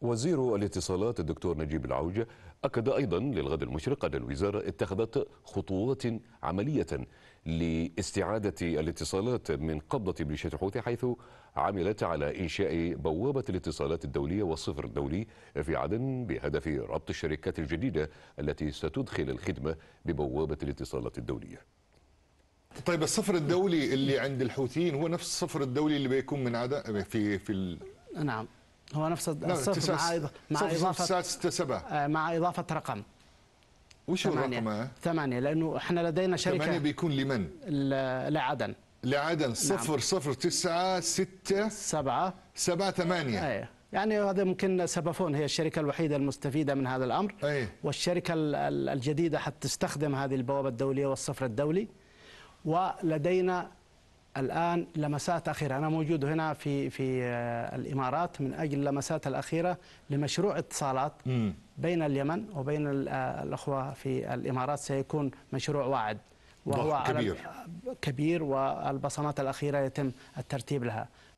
وزير الاتصالات الدكتور نجيب العوجة أكد أيضا للغد المشرق أن الوزارة اتخذت خطوات عملية لاستعادة الاتصالات من قبضة ميليشيا الحوثي حيث عملت على إنشاء بوابة الاتصالات الدولية والصفر الدولي في عدن بهدف ربط الشركات الجديدة التي ستدخل الخدمة ببوابة الاتصالات الدولية طيب الصفر الدولي اللي عند الحوثيين هو نفس الصفر الدولي اللي بيكون من عدن في في ال... نعم هو نفس الصفر مع مع اضافه آه، مع اضافه رقم وش ثمانية. الرقم؟ آه؟ ثمانية لأنه احنا لدينا شركة ثمانية بيكون لمن؟ لعدن لعدن نعم. صفر نعم. صفر تسعة ستة سبعة سبعة ثمانية أيه. يعني هذا ممكن سبافون هي الشركة الوحيدة المستفيدة من هذا الأمر أيه. والشركة الجديدة حتستخدم هذه البوابة الدولية والصفر الدولي ولدينا الآن لمسات أخيرة أنا موجود هنا في في آه، الإمارات من أجل لمسات الأخيرة لمشروع اتصالات بين اليمن وبين آه، الأخوة في الإمارات سيكون مشروع واعد وهو كبير كبير والبصمات الأخيرة يتم الترتيب لها